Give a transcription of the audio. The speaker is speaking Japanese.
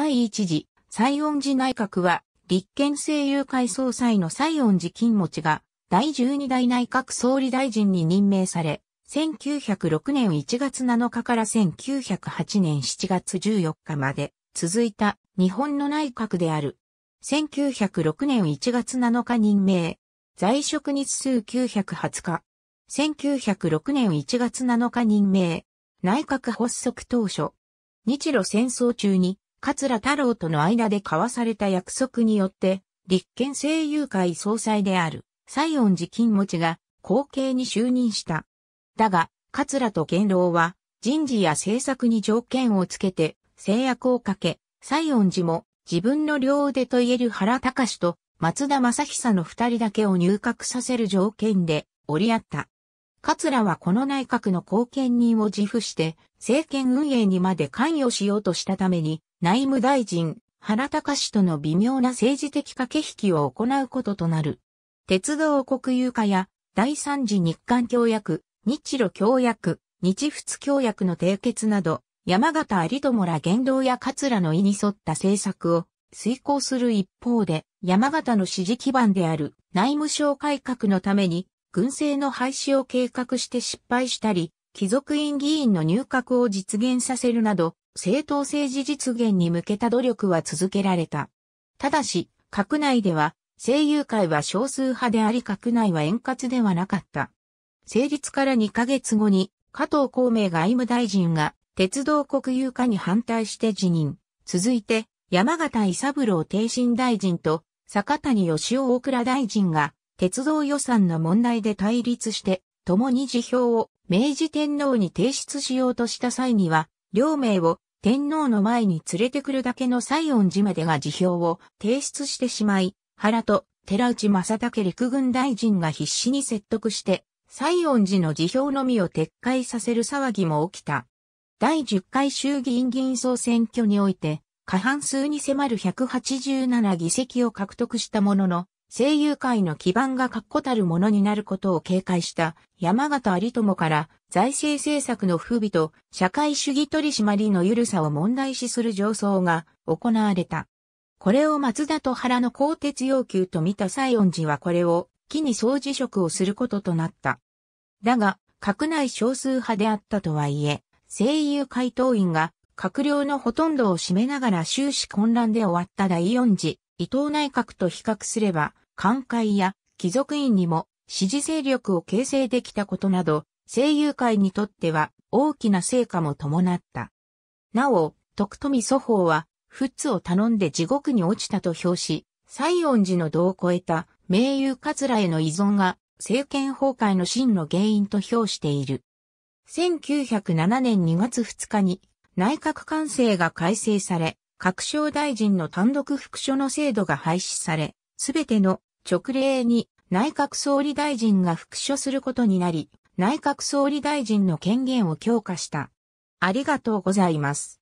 第一次、西恩寺内閣は、立憲政友会総裁の西恩寺金持が、第12代内閣総理大臣に任命され、1906年1月7日から1908年7月14日まで続いた日本の内閣である。1906年1月7日任命。在職日数920日。1906年1月7日任命。内閣発足当初。日露戦争中に桂太郎との間で交わされた約束によって、立憲政友会総裁である、西恩寺金持ちが、後継に就任した。だが、桂と元老は、人事や政策に条件をつけて、制約をかけ、西恩寺も、自分の両腕と言える原隆と、松田正久の二人だけを入閣させる条件で、折り合った。桂はこの内閣の後見人を自負して、政権運営にまで関与しようとしたために、内務大臣、原隆との微妙な政治的駆け引きを行うこととなる。鉄道国有化や、第三次日韓協約、日露協約、日仏協約の締結など、山形有友ら言動や桂の意に沿った政策を遂行する一方で、山形の支持基盤である内務省改革のために、軍政の廃止を計画して失敗したり、貴族院議員の入閣を実現させるなど、正当政治実現に向けた努力は続けられた。ただし、閣内では、声優会は少数派であり閣内は円滑ではなかった。成立から2ヶ月後に、加藤公明外務大臣が、鉄道国有化に反対して辞任。続いて、山形伊三郎定信大臣と、坂谷義雄大倉大臣が、鉄道予算の問題で対立して、共に辞表を明治天皇に提出しようとした際には、両名を天皇の前に連れてくるだけの西園寺までが辞表を提出してしまい、原と寺内正武陸軍大臣が必死に説得して、西園寺の辞表のみを撤回させる騒ぎも起きた。第10回衆議院議員総選挙において、過半数に迫る187議席を獲得したものの、声優界の基盤が確固たるものになることを警戒した山形有友から財政政策の不備と社会主義取締りの緩さを問題視する上層が行われた。これを松田と原の更迭要求と見た西恩寺はこれを機に総辞職をすることとなった。だが、閣内少数派であったとはいえ、声優会党員が閣僚のほとんどを占めながら終始混乱で終わった第四次伊藤内閣と比較すれば、官会や貴族院にも支持勢力を形成できたことなど、声優会にとっては大きな成果も伴った。なお、徳富祖法は、仏を頼んで地獄に落ちたと評し、西音寺の度を超えた名優桂への依存が政権崩壊の真の原因と評している。1907年2月2日に内閣官制が改正され、各省大臣の単独副所の制度が廃止され、すべての直令に内閣総理大臣が副所することになり、内閣総理大臣の権限を強化した。ありがとうございます。